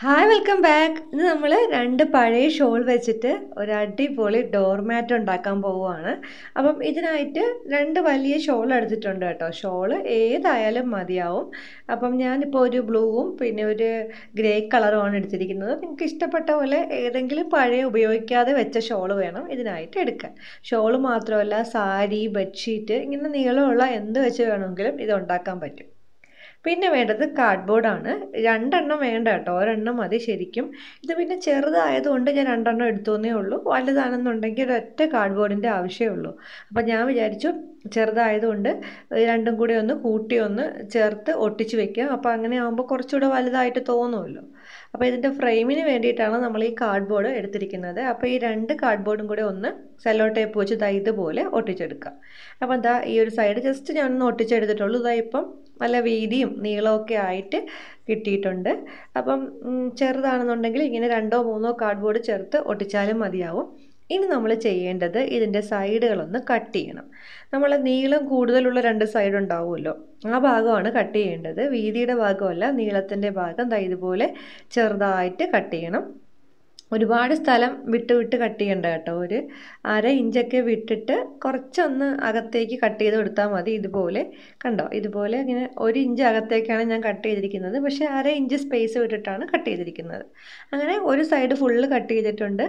hi welcome back ഇന്ന് നമ്മൾ രണ്ട് പഴയ ഷോൾ വെച്ചിട്ട് ഒരു അടിപൊളി ഡോർ മാറ്റ് ഉണ്ടാക്കാൻ പോവുകയാണ് അപ്പം ഇതിനായിട്ട് രണ്ട് വലിയ ഷോൾ എടുത്തിട്ടുണ്ട് കേട്ടോ ഷോള് ഏതായാലും മതിയാവും അപ്പം ഞാനിപ്പോൾ ഒരു ബ്ലൂവും പിന്നെ ഒരു ഗ്രേ കളറുമാണ് എടുത്തിരിക്കുന്നത് നിങ്ങൾക്ക് ഇഷ്ടപ്പെട്ട പോലെ ഏതെങ്കിലും പഴയ ഉപയോഗിക്കാതെ വെച്ച ഷോൾ വേണം ഇതിനായിട്ട് എടുക്കാൻ ഷോൾ മാത്രമല്ല സാരി ബെഡ്ഷീറ്റ് ഇങ്ങനെ നീളമുള്ള എന്ത് വെച്ച് വേണമെങ്കിലും ഇത് ഉണ്ടാക്കാൻ പറ്റും പിന്നെ വേണ്ടത് കാർഡ്ബോർഡാണ് രണ്ടെണ്ണം വേണ്ട കേട്ടോ ഒരെണ്ണം മതി ശരിക്കും ഇത് പിന്നെ ചെറുതായതുകൊണ്ട് ഞാൻ രണ്ടെണ്ണം എടുത്തുവെന്നേ ഉള്ളൂ വലുതാണെന്നുണ്ടെങ്കിൽ ഒരൊറ്റ കാർഡ്ബോർഡിൻ്റെ ആവശ്യമേ ഉള്ളൂ അപ്പം ഞാൻ വിചാരിച്ചു ചെറുതായതുകൊണ്ട് രണ്ടും കൂടി ഒന്ന് കൂട്ടി ഒന്ന് ചേർത്ത് ഒട്ടിച്ച് വെക്കാം അപ്പോൾ അങ്ങനെ ആകുമ്പോൾ കുറച്ചുകൂടെ വലുതായിട്ട് തോന്നുമല്ലോ അപ്പോൾ ഇതിൻ്റെ ഫ്രെയിമിന് വേണ്ടിയിട്ടാണ് നമ്മൾ ഈ കാർഡ് ബോർഡ് എടുത്തിരിക്കുന്നത് അപ്പോൾ ഈ രണ്ട് കാർഡ് ബോർഡും കൂടെ ഒന്ന് സെല്ലോ ടേപ്പ് വെച്ച് ഇതാ ഇതുപോലെ ഒട്ടിച്ചെടുക്കുക അപ്പോൾ എന്താ ഈ ഒരു സൈഡ് ജസ്റ്റ് ഞാനൊന്ന് ഒട്ടിച്ചെടുത്തിട്ടുള്ളൂ ഇതാ ഇപ്പം നല്ല വീതിയും നീളമൊക്കെ ആയിട്ട് കിട്ടിയിട്ടുണ്ട് അപ്പം ചെറുതാണെന്നുണ്ടെങ്കിൽ ഇങ്ങനെ രണ്ടോ മൂന്നോ കാർഡ് ബോർഡ് ചേർത്ത് ഒട്ടിച്ചാലും മതിയാവും ഇനി നമ്മൾ ചെയ്യേണ്ടത് ഇതിൻ്റെ സൈഡുകളൊന്ന് കട്ട് ചെയ്യണം നമ്മൾ നീളം കൂടുതലുള്ള രണ്ട് സൈഡ് ഉണ്ടാവുമല്ലോ ആ ഭാഗമാണ് കട്ട് ചെയ്യേണ്ടത് വീതിയുടെ ഭാഗമല്ല നീളത്തിൻ്റെ ഭാഗം ദാ ഇതുപോലെ ചെറുതായിട്ട് കട്ട് ചെയ്യണം ഒരുപാട് സ്ഥലം വിട്ട് വിട്ട് കട്ട് ചെയ്യണ്ട കേട്ടോ ഒരു അര ഇഞ്ചൊക്കെ വിട്ടിട്ട് കുറച്ചൊന്ന് അകത്തേക്ക് കട്ട് ചെയ്ത് കൊടുത്താൽ മതി ഇതുപോലെ കണ്ടോ ഇതുപോലെ ഇങ്ങനെ ഒരു ഇഞ്ച് അകത്തേക്കാണ് ഞാൻ കട്ട് ചെയ്തിരിക്കുന്നത് പക്ഷേ അര ഇഞ്ച് സ്പേസ് വിട്ടിട്ടാണ് കട്ട് ചെയ്തിരിക്കുന്നത് അങ്ങനെ ഒരു സൈഡ് ഫുള്ള് കട്ട് ചെയ്തിട്ടുണ്ട്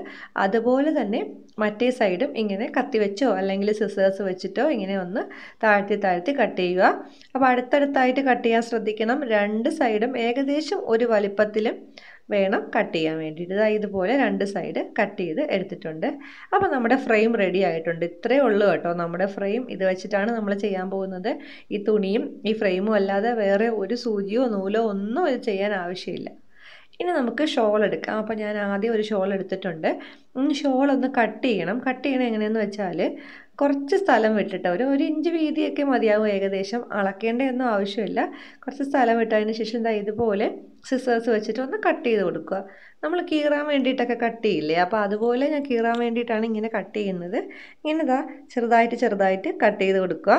അതുപോലെ തന്നെ മറ്റേ സൈഡും ഇങ്ങനെ കത്തി വെച്ചോ അല്ലെങ്കിൽ സിസേഴ്സ് വെച്ചിട്ടോ ഇങ്ങനെ ഒന്ന് താഴ്ത്തി താഴ്ത്തി കട്ട് ചെയ്യുക അപ്പോൾ അടുത്തടുത്തായിട്ട് കട്ട് ചെയ്യാൻ ശ്രദ്ധിക്കണം രണ്ട് സൈഡും ഏകദേശം ഒരു വലിപ്പത്തിലും വേണം കട്ട് ചെയ്യാൻ വേണ്ടിയിട്ട് ഇതാ ഇതുപോലെ രണ്ട് സൈഡ് കട്ട് ചെയ്ത് എടുത്തിട്ടുണ്ട് അപ്പോൾ നമ്മുടെ ഫ്രെയിം റെഡി ആയിട്ടുണ്ട് ഇത്രയേ ഉള്ളൂ കേട്ടോ നമ്മുടെ ഫ്രെയിം ഇത് വെച്ചിട്ടാണ് നമ്മൾ ചെയ്യാൻ പോകുന്നത് ഈ തുണിയും ഈ ഫ്രെയിമും അല്ലാതെ വേറെ ഒരു സൂചിയോ നൂലോ ഒന്നും ഇത് ചെയ്യാൻ ആവശ്യമില്ല ഇനി നമുക്ക് ഷോൾ എടുക്കാം അപ്പോൾ ഞാൻ ആദ്യം ഒരു ഷോൾ എടുത്തിട്ടുണ്ട് ഷോൾ ഒന്ന് കട്ട് ചെയ്യണം കട്ട് ചെയ്യണം എങ്ങനെയെന്ന് വെച്ചാൽ കുറച്ച് സ്ഥലം വിട്ടിട്ട് ഒരു ഒരു ഇഞ്ച് വീതിയൊക്കെ മതിയാവും ഏകദേശം അളക്കേണ്ടതൊന്നും ആവശ്യമില്ല കുറച്ച് സ്ഥലം വിട്ടതിന് ശേഷം എന്താ ഇതുപോലെ സിസേഴ്സ് വെച്ചിട്ട് ഒന്ന് കട്ട് ചെയ്ത് കൊടുക്കുക നമ്മൾ കീറാൻ വേണ്ടിയിട്ടൊക്കെ കട്ട് ചെയ്യില്ലേ അപ്പോൾ അതുപോലെ ഞാൻ കീറാൻ വേണ്ടിയിട്ടാണ് ഇങ്ങനെ കട്ട് ചെയ്യുന്നത് ഇങ്ങനെ ഇതാ ചെറുതായിട്ട് ചെറുതായിട്ട് കട്ട് ചെയ്ത് കൊടുക്കുക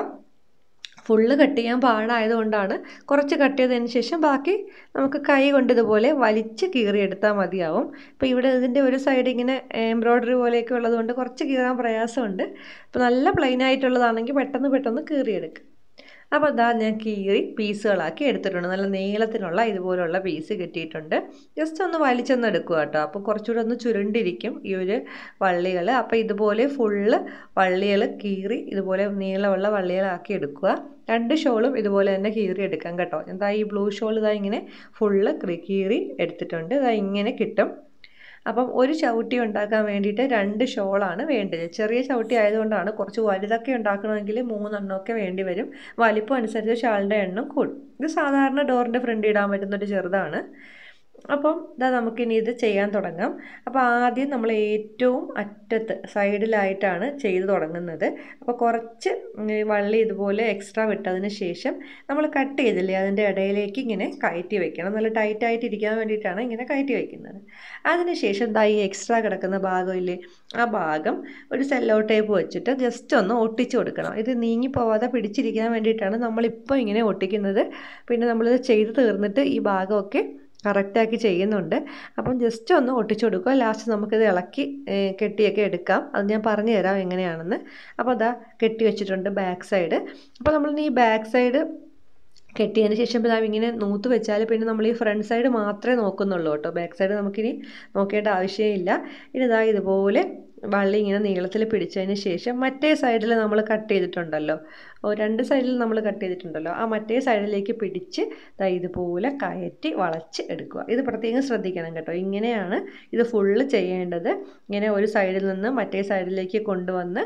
ഫുള്ള് കട്ട് ചെയ്യാൻ പാടായതുകൊണ്ടാണ് കുറച്ച് കട്ട് ചെയ്തതിന് ശേഷം ബാക്കി നമുക്ക് കൈ കൊണ്ട് ഇതുപോലെ വലിച്ച് കീറിയെടുത്താൽ മതിയാവും ഇപ്പോൾ ഇവിടെ ഇതിൻ്റെ ഒരു സൈഡ് ഇങ്ങനെ എംബ്രോയ്ഡറി പോലെയൊക്കെ ഉള്ളതുകൊണ്ട് കുറച്ച് കീറാൻ പ്രയാസമുണ്ട് അപ്പോൾ നല്ല പ്ലെയിൻ ആയിട്ടുള്ളതാണെങ്കിൽ പെട്ടെന്ന് പെട്ടെന്ന് കീറിയെടുക്കുക അപ്പോൾ അതാ ഞാൻ കീറി പീസുകളാക്കി എടുത്തിട്ടുണ്ട് നല്ല നീളത്തിനുള്ള ഇതുപോലുള്ള പീസ് കിട്ടിയിട്ടുണ്ട് ജസ്റ്റ് ഒന്ന് വലിച്ചൊന്നെടുക്കുക കേട്ടോ അപ്പോൾ കുറച്ചുകൂടെ ഒന്ന് ചുരുണ്ടിരിക്കും ഈ ഒരു വള്ളികൾ അപ്പോൾ ഇതുപോലെ ഫുള്ള് വള്ളികൾ കീറി ഇതുപോലെ നീളമുള്ള വള്ളികളാക്കി എടുക്കുക രണ്ട് ഷോളും ഇതുപോലെ തന്നെ കീറി എടുക്കാം കേട്ടോ എന്താ ഈ ബ്ലൂ ഷോൾ ഇതാ ഇങ്ങനെ ഫുള്ള് കീറി എടുത്തിട്ടുണ്ട് ഇതാ ഇങ്ങനെ കിട്ടും അപ്പം ഒരു ചവിട്ടി ഉണ്ടാക്കാൻ വേണ്ടിയിട്ട് രണ്ട് ഷോളാണ് വേണ്ടത് ചെറിയ ചവിട്ടി ആയതുകൊണ്ടാണ് കുറച്ച് വലുതൊക്കെ ഉണ്ടാക്കണമെങ്കിൽ മൂന്നെണ്ണമൊക്കെ വേണ്ടി വരും വലിപ്പം അനുസരിച്ച് ഷാളിൻ്റെ എണ്ണം കൂടും ഇത് സാധാരണ ഡോറിൻ്റെ ഫ്രണ്ട് ഇടാൻ പറ്റുന്നൊരു ചെറുതാണ് അപ്പം ഇതാ നമുക്കിനി ഇത് ചെയ്യാൻ തുടങ്ങാം അപ്പോൾ ആദ്യം നമ്മൾ ഏറ്റവും അറ്റത്ത് സൈഡിലായിട്ടാണ് ചെയ്ത് തുടങ്ങുന്നത് അപ്പോൾ കുറച്ച് വള്ളി ഇതുപോലെ എക്സ്ട്രാ വിട്ടതിന് ശേഷം നമ്മൾ കട്ട് ചെയ്തില്ലേ അതിൻ്റെ ഇടയിലേക്ക് ഇങ്ങനെ കയറ്റി വെക്കണം നല്ല ടൈറ്റായിട്ട് ഇരിക്കാൻ വേണ്ടിയിട്ടാണ് ഇങ്ങനെ കയറ്റി വയ്ക്കുന്നത് അതിന് ദാ ഈ എക്സ്ട്രാ കിടക്കുന്ന ഭാഗമില്ലേ ആ ഭാഗം ഒരു സെല്ലോ ടേപ്പ് വെച്ചിട്ട് ജസ്റ്റ് ഒന്ന് ഒട്ടിച്ചു കൊടുക്കണം ഇത് നീങ്ങിപ്പോവാതെ പിടിച്ചിരിക്കാൻ വേണ്ടിയിട്ടാണ് നമ്മളിപ്പോൾ ഇങ്ങനെ ഒട്ടിക്കുന്നത് പിന്നെ നമ്മളിത് ചെയ്ത് തീർന്നിട്ട് ഈ ഭാഗമൊക്കെ കറക്റ്റാക്കി ചെയ്യുന്നുണ്ട് അപ്പം ജസ്റ്റ് ഒന്ന് ഒട്ടിച്ചു കൊടുക്കുക ലാസ്റ്റ് നമുക്കിത് ഇളക്കി കെട്ടിയൊക്കെ എടുക്കാം അത് ഞാൻ പറഞ്ഞു തരാം എങ്ങനെയാണെന്ന് അപ്പോൾ അതാ കെട്ടി വെച്ചിട്ടുണ്ട് ബാക്ക് സൈഡ് അപ്പോൾ നമ്മൾ ഈ ബാക്ക് സൈഡ് കെട്ടിയതിന് ശേഷം ഇതാ ഇങ്ങനെ നൂത്ത് വെച്ചാൽ പിന്നെ നമ്മൾ ഈ ഫ്രണ്ട് സൈഡ് മാത്രമേ നോക്കുന്നുള്ളൂ കേട്ടോ ബാക്ക് സൈഡ് നമുക്കിനി നോക്കേണ്ട ആവശ്യമില്ല ഇനി ഇതാ ഇതുപോലെ വള്ളി ഇങ്ങനെ നീളത്തിൽ പിടിച്ചതിന് ശേഷം മറ്റേ സൈഡിൽ നമ്മൾ കട്ട് ചെയ്തിട്ടുണ്ടല്ലോ ഓ രണ്ട് സൈഡിൽ നമ്മൾ കട്ട് ചെയ്തിട്ടുണ്ടല്ലോ ആ മറ്റേ സൈഡിലേക്ക് പിടിച്ച് ദാ ഇതുപോലെ കയറ്റി വളച്ച് എടുക്കുക ഇത് പ്രത്യേകം ശ്രദ്ധിക്കണം കേട്ടോ ഇങ്ങനെയാണ് ഇത് ഫുള്ള് ചെയ്യേണ്ടത് ഇങ്ങനെ ഒരു സൈഡിൽ നിന്ന് മറ്റേ സൈഡിലേക്ക് കൊണ്ടുവന്ന്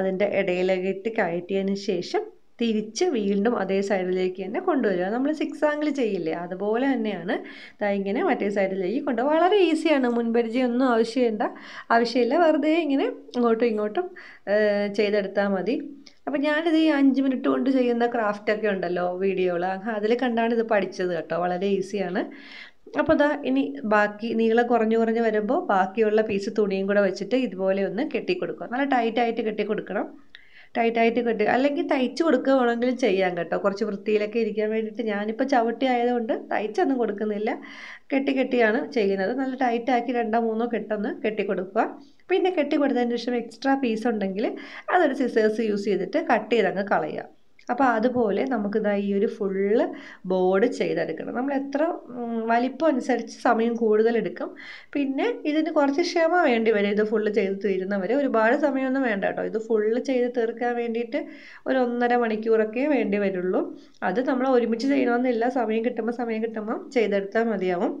അതിൻ്റെ ഇടയിലേക്ക് കയറ്റിയതിന് ശേഷം തിരിച്ച് വീണ്ടും അതേ സൈഡിലേക്ക് തന്നെ കൊണ്ടുവരിക നമ്മൾ സിക്സ് ആംഗിൾ ചെയ്യില്ലേ അതുപോലെ തന്നെയാണ് ദാ ഇങ്ങനെ മറ്റേ സൈഡിലേക്ക് കൊണ്ടുപോകുക വളരെ ഈസിയാണ് മുൻപരിചയമൊന്നും ആവശ്യമില്ല ആവശ്യമില്ല വെറുതെ ഇങ്ങനെ ഇങ്ങോട്ടും ഇങ്ങോട്ടും ചെയ്തെടുത്താൽ മതി അപ്പം ഞാനിത് ഈ അഞ്ച് മിനിറ്റ് കൊണ്ട് ചെയ്യുന്ന ക്രാഫ്റ്റൊക്കെ ഉണ്ടല്ലോ വീഡിയോകൾ അതിൽ കണ്ടാണ് ഇത് പഠിച്ചത് കേട്ടോ വളരെ ഈസിയാണ് അപ്പോൾ ഇതാ ഇനി ബാക്കി നീളം കുറഞ്ഞു കുറഞ്ഞ് വരുമ്പോൾ ബാക്കിയുള്ള പീസ് തുണിയും കൂടെ വെച്ചിട്ട് ഇതുപോലെ ഒന്ന് കെട്ടിക്കൊടുക്കുക നല്ല ടൈറ്റായിട്ട് കെട്ടിക്കൊടുക്കണം ടൈറ്റ് ആയിട്ട് കെട്ടി അല്ലെങ്കിൽ തയ്ച്ചു കൊടുക്കുക ചെയ്യാം കേട്ടോ കുറച്ച് വൃത്തിയിലൊക്കെ ഇരിക്കാൻ വേണ്ടിയിട്ട് ഞാനിപ്പോൾ ചവിട്ടി ആയതുകൊണ്ട് തയ്ച്ചൊന്നും കൊടുക്കുന്നില്ല കെട്ടി കെട്ടിയാണ് ചെയ്യുന്നത് നല്ല ടൈറ്റാക്കി രണ്ടോ മൂന്നോ കെട്ടൊന്ന് കെട്ടി കൊടുക്കുക പിന്നെ കെട്ടി കൊടുത്തതിന് ശേഷം എക്സ്ട്രാ പീസ് ഉണ്ടെങ്കിൽ അതൊരു സിസേഴ്സ് യൂസ് ചെയ്തിട്ട് കട്ട് ചെയ്തങ്ങ് കളയുക അപ്പോൾ അതുപോലെ നമുക്കിതാ ഈ ഒരു ഫുള്ള് ബോർഡ് ചെയ്തെടുക്കണം നമ്മൾ എത്ര വലിപ്പം അനുസരിച്ച് സമയം കൂടുതലെടുക്കും പിന്നെ ഇതിന് കുറച്ച് ക്ഷമ വേണ്ടി വരും ഇത് ഫുള്ള് ചെയ്ത് വരെ ഒരുപാട് സമയമൊന്നും വേണ്ട കേട്ടോ ഇത് ഫുള്ള് ചെയ്ത് തീർക്കാൻ വേണ്ടിയിട്ട് ഒരു ഒന്നര മണിക്കൂറൊക്കെ വേണ്ടി വരുള്ളൂ അത് നമ്മൾ ഒരുമിച്ച് ചെയ്യണമെന്നില്ല സമയം കിട്ടുമ്പോൾ സമയം കിട്ടുമ്പോൾ ചെയ്തെടുത്താൽ മതിയാവും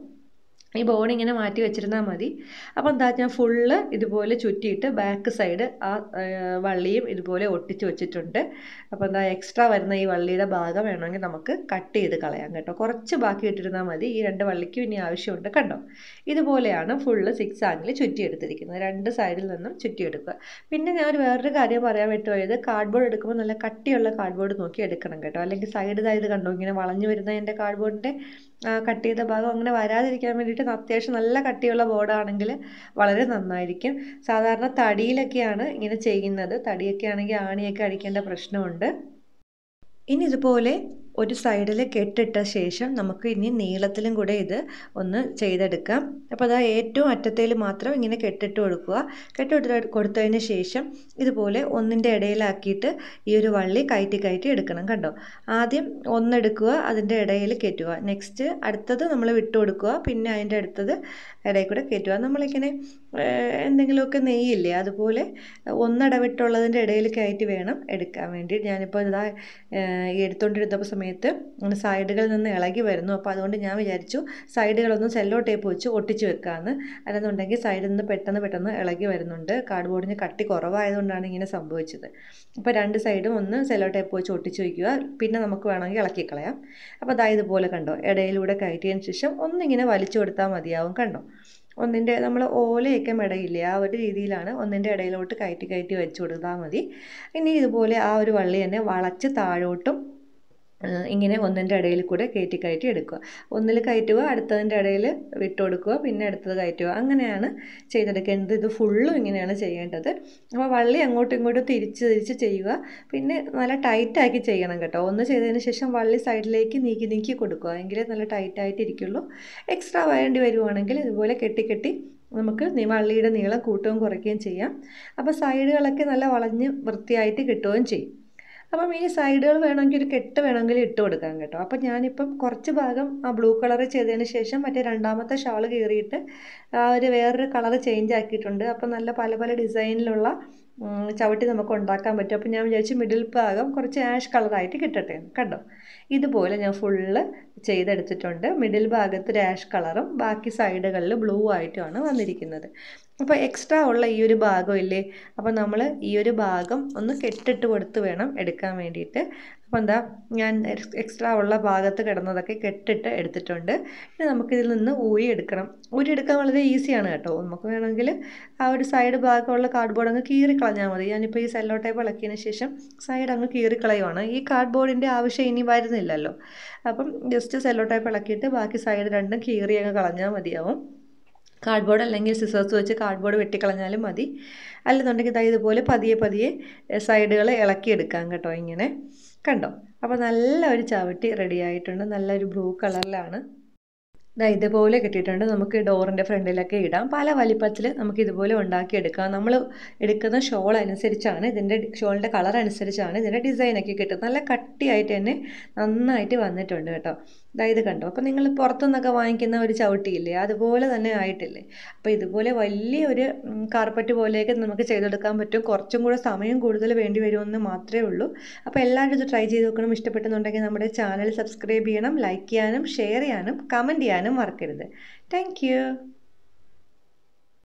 ഈ ബോൺ ഇങ്ങനെ മാറ്റി വെച്ചിരുന്നാൽ മതി അപ്പം എന്താ ഞാൻ ഫുള്ള് ഇതുപോലെ ചുറ്റിയിട്ട് ബാക്ക് സൈഡ് ആ വള്ളിയും ഇതുപോലെ ഒട്ടിച്ച് വെച്ചിട്ടുണ്ട് അപ്പോൾ എന്താ എക്സ്ട്രാ വരുന്ന ഈ വള്ളിയുടെ ഭാഗം വേണമെങ്കിൽ നമുക്ക് കട്ട് ചെയ്ത് കളയാം കേട്ടോ കുറച്ച് ബാക്കി ഇട്ടിരുന്നാൽ മതി ഈ രണ്ട് വള്ളിക്കും ഇനി ആവശ്യമുണ്ട് കണ്ടോ ഇതുപോലെയാണ് ഫുള്ള് സിക്സ് ആങ്കിൽ ചുറ്റിയെടുത്തിരിക്കുന്നത് രണ്ട് സൈഡിൽ നിന്നും ചുറ്റിയെടുക്കുക പിന്നെ ഞാൻ ഒരു വേറൊരു കാര്യം പറയാൻ പറ്റുമായത് കാർഡ്ബോർഡ് എടുക്കുമ്പോൾ നല്ല കട്ടിയുള്ള കാർഡ്ബോർഡ് നോക്കി എടുക്കണം കേട്ടോ അല്ലെങ്കിൽ സൈഡ് ഇതായത് കണ്ടോ ഇങ്ങനെ വളഞ്ഞു വരുന്ന എൻ്റെ കാർഡ്ബോർഡിൻ്റെ കട്ട് ചെയ്ത ഭാഗം അങ്ങനെ വരാതിരിക്കാൻ വേണ്ടിയിട്ട് അത്യാവശ്യം നല്ല കട്ടിയുള്ള ബോർഡാണെങ്കിൽ വളരെ നന്നായിരിക്കും സാധാരണ തടിയിലൊക്കെയാണ് ഇങ്ങനെ ചെയ്യുന്നത് തടിയൊക്കെ ആണെങ്കിൽ ആണിയൊക്കെ അടിക്കേണ്ട പ്രശ്നമുണ്ട് ഇനി ഇതുപോലെ ഒരു സൈഡിൽ കെട്ടിട്ട ശേഷം നമുക്ക് ഇനി നീളത്തിലും കൂടെ ഇത് ഒന്ന് ചെയ്തെടുക്കാം അപ്പോൾ അതാ ഏറ്റവും അറ്റത്തേൽ മാത്രം ഇങ്ങനെ കെട്ടിട്ട് കൊടുക്കുക കെട്ടിട്ട് കൊടുത്തതിന് ശേഷം ഇതുപോലെ ഒന്നിൻ്റെ ഇടയിലാക്കിയിട്ട് ഈ ഒരു വള്ളി കയറ്റി കയറ്റി എടുക്കണം കണ്ടോ ആദ്യം ഒന്നെടുക്കുക അതിൻ്റെ ഇടയിൽ കയറ്റുക നെക്സ്റ്റ് അടുത്തത് നമ്മൾ വിട്ടു കൊടുക്കുക പിന്നെ അതിൻ്റെ അടുത്തത് ഇടയിൽ കൂടെ കയറ്റുക നമ്മളിങ്ങനെ എന്തെങ്കിലുമൊക്കെ നെയ്യില്ലേ അതുപോലെ ഒന്നടവിട്ടുള്ളതിൻ്റെ ഇടയിൽ കയറ്റി വേണം എടുക്കാൻ വേണ്ടി ഞാനിപ്പോൾ ഇതാ എടുത്തുകൊണ്ടിരുന്നപ്പോൾ സമയം സമയത്ത് സൈഡുകളിൽ നിന്ന് ഇളകി വരുന്നു അപ്പോൾ അതുകൊണ്ട് ഞാൻ വിചാരിച്ചു സൈഡുകളൊന്നും സെല്ലോ ടേപ്പ് വെച്ച് ഒട്ടിച്ച് വെക്കാമെന്ന് അല്ലെന്നുണ്ടെങ്കിൽ സൈഡിൽ നിന്ന് പെട്ടെന്ന് പെട്ടെന്ന് ഇളകി വരുന്നുണ്ട് ബോർഡിന് കട്ടി കുറവായതുകൊണ്ടാണ് ഇങ്ങനെ സംഭവിച്ചത് അപ്പോൾ രണ്ട് സൈഡും ഒന്ന് സെല്ലോ ടേപ്പ് വെച്ച് ഒട്ടിച്ച് വയ്ക്കുക പിന്നെ നമുക്ക് വേണമെങ്കിൽ ഇളക്കിക്കളയാം അപ്പോൾ അതായത് ഇതുപോലെ കണ്ടോ ഇടയിലൂടെ കയറ്റിയതിന് ശേഷം ഒന്നിങ്ങനെ വലിച്ചു കൊടുത്താൽ മതിയാവും കണ്ടോ ഒന്നിൻ്റെ നമ്മൾ ഓലയൊക്കെ മെടയില്ലേ ആ ഒരു രീതിയിലാണ് ഒന്നിൻ്റെ ഇടയിലോട്ട് കയറ്റി കയറ്റി വെച്ച് കൊടുത്താൽ മതി ഇനി ഇതുപോലെ ആ ഒരു വള്ളി തന്നെ വളച്ച് താഴോട്ടും ഇങ്ങനെ ഒന്നിൻ്റെ ഇടയിൽ കൂടെ കയറ്റി കയറ്റി എടുക്കുക ഒന്നിൽ കയറ്റുക അടുത്തതിൻ്റെ ഇടയിൽ വിട്ട് കൊടുക്കുക പിന്നെ അടുത്തത് കയറ്റുക അങ്ങനെയാണ് ചെയ്തെടുക്കേണ്ടത് ഇത് ഫുള്ളും ഇങ്ങനെയാണ് ചെയ്യേണ്ടത് അപ്പോൾ വള്ളി അങ്ങോട്ടും ഇങ്ങോട്ടും തിരിച്ച് തിരിച്ച് ചെയ്യുക പിന്നെ നല്ല ടൈറ്റാക്കി ചെയ്യണം കേട്ടോ ഒന്ന് ചെയ്തതിന് ശേഷം വള്ളി സൈഡിലേക്ക് നീക്കി നീക്കി കൊടുക്കുക എങ്കിലേ നല്ല ടൈറ്റായിട്ട് ഇരിക്കുള്ളൂ എക്സ്ട്രാ വരേണ്ടി വരുവാണെങ്കിൽ ഇതുപോലെ കെട്ടിക്കെട്ടി നമുക്ക് വള്ളിയുടെ നീളം കൂട്ടുകയും കുറയ്ക്കുകയും ചെയ്യാം അപ്പോൾ സൈഡുകളൊക്കെ നല്ല വളഞ്ഞ് വൃത്തിയായിട്ട് കിട്ടുകയും ചെയ്യും അപ്പം ഈ സൈഡുകൾ വേണമെങ്കിൽ ഒരു കെട്ട് വേണമെങ്കിൽ ഇട്ട് കൊടുക്കാം കേട്ടോ അപ്പം ഞാനിപ്പം കുറച്ച് ഭാഗം ആ ബ്ലൂ കളർ ചെയ്തതിന് ശേഷം മറ്റേ രണ്ടാമത്തെ ഷാൾ കീറിയിട്ട് ഒരു വേറൊരു കളർ ചേഞ്ച് ആക്കിയിട്ടുണ്ട് അപ്പം നല്ല പല പല ഡിസൈനിലുള്ള ചവിട്ടി നമുക്ക് ഉണ്ടാക്കാൻ പറ്റും അപ്പം ഞാൻ വിചാരിച്ച് മിഡിൽ ഭാഗം കുറച്ച് ആഷ് കളറായിട്ട് കിട്ടട്ടെ കണ്ടോ ഇതുപോലെ ഞാൻ ഫുള്ള് ചെയ്തെടുത്തിട്ടുണ്ട് മിഡിൽ ഭാഗത്ത് ഒരു ആഷ് കളറും ബാക്കി സൈഡുകളിൽ ബ്ലൂ ആയിട്ടുമാണ് വന്നിരിക്കുന്നത് അപ്പോൾ എക്സ്ട്രാ ഉള്ള ഈ ഒരു ഭാഗം ഇല്ലേ അപ്പോൾ നമ്മൾ ഈ ഒരു ഭാഗം ഒന്ന് കെട്ടിട്ട് കൊടുത്ത് വേണം എടുക്കാൻ വേണ്ടിയിട്ട് അപ്പോൾ എന്താ ഞാൻ എക്സ്ട്രാ ഉള്ള ഭാഗത്ത് കിടന്നതൊക്കെ കെട്ടിട്ട് എടുത്തിട്ടുണ്ട് ഇനി നമുക്കിതിൽ നിന്ന് ഊരി എടുക്കണം ഊരി എടുക്കാൻ വളരെ ഈസിയാണ് കേട്ടോ നമുക്ക് വേണമെങ്കിൽ ആ ഒരു സൈഡ് ഭാഗമുള്ള കാർഡ്ബോർഡ് അങ്ങ് കീറി കളഞ്ഞാൽ മതി ഞാനിപ്പോൾ ഈ സെല്ലോ ടൈപ്പ് ഇളക്കിയതിന് ശേഷം സൈഡ് അങ്ങ് കീറി കളയുവാണ് ഈ കാർഡ്ബോർഡിൻ്റെ ആവശ്യം ഇനി വരുന്നില്ലല്ലോ അപ്പം ജസ്റ്റ് സെല്ലോ ടൈപ്പ് ഇളക്കിയിട്ട് ബാക്കി സൈഡ് രണ്ടും കീറി അങ്ങ് കളഞ്ഞാൽ മതിയാവും കാർഡ്ബോർഡ് അല്ലെങ്കിൽ സിസേഴ്സ് വെച്ച് കാർഡ്ബോർഡ് വെട്ടിക്കളഞ്ഞാലും മതി അല്ലെന്നുണ്ടെങ്കിൽ ഇതാ ഇതുപോലെ പതിയെ പതിയെ സൈഡുകൾ ഇളക്കിയെടുക്കാം കേട്ടോ ഇങ്ങനെ കണ്ടോ അപ്പോൾ നല്ല ഒരു ചവിട്ടി റെഡി ആയിട്ടുണ്ട് നല്ലൊരു ബ്ലൂ കളറിലാണ് ഇതാ ഇതുപോലെ കിട്ടിയിട്ടുണ്ട് നമുക്ക് ഡോറിൻ്റെ ഫ്രണ്ടിലൊക്കെ ഇടാം പല വലിപ്പത്തിൽ നമുക്ക് ഇതുപോലെ ഉണ്ടാക്കിയെടുക്കാം നമ്മൾ എടുക്കുന്ന ഷോൾ അനുസരിച്ചാണ് ഇതിൻ്റെ ഷോളിൻ്റെ കളർ അനുസരിച്ചാണ് ഇതിൻ്റെ ഡിസൈനൊക്കെ കിട്ടുന്നത് നല്ല കട്ടിയായിട്ട് തന്നെ നന്നായിട്ട് വന്നിട്ടുണ്ട് കേട്ടോ അതായത് കണ്ടോ അപ്പോൾ നിങ്ങൾ പുറത്തുനിന്നൊക്കെ വാങ്ങിക്കുന്ന ഒരു ചവിട്ടിയില്ലേ അതുപോലെ തന്നെ ആയിട്ടില്ലേ അപ്പോൾ ഇതുപോലെ വലിയ ഒരു കാർപ്പറ്റ് പോലെയൊക്കെ നമുക്ക് ചെയ്തെടുക്കാൻ പറ്റും കുറച്ചും കൂടെ സമയം കൂടുതൽ വേണ്ടി വരുമെന്ന് മാത്രമേ ഉള്ളൂ അപ്പോൾ എല്ലാവരും ഇത് ട്രൈ ചെയ്ത് നോക്കണം ഇഷ്ടപ്പെട്ടെന്നുണ്ടെങ്കിൽ നമ്മുടെ ചാനൽ സബ്സ്ക്രൈബ് ചെയ്യണം ലൈക്ക് ചെയ്യാനും ഷെയർ ചെയ്യാനും കമൻറ്റ് ചെയ്യാനും മറക്കരുത് താങ്ക്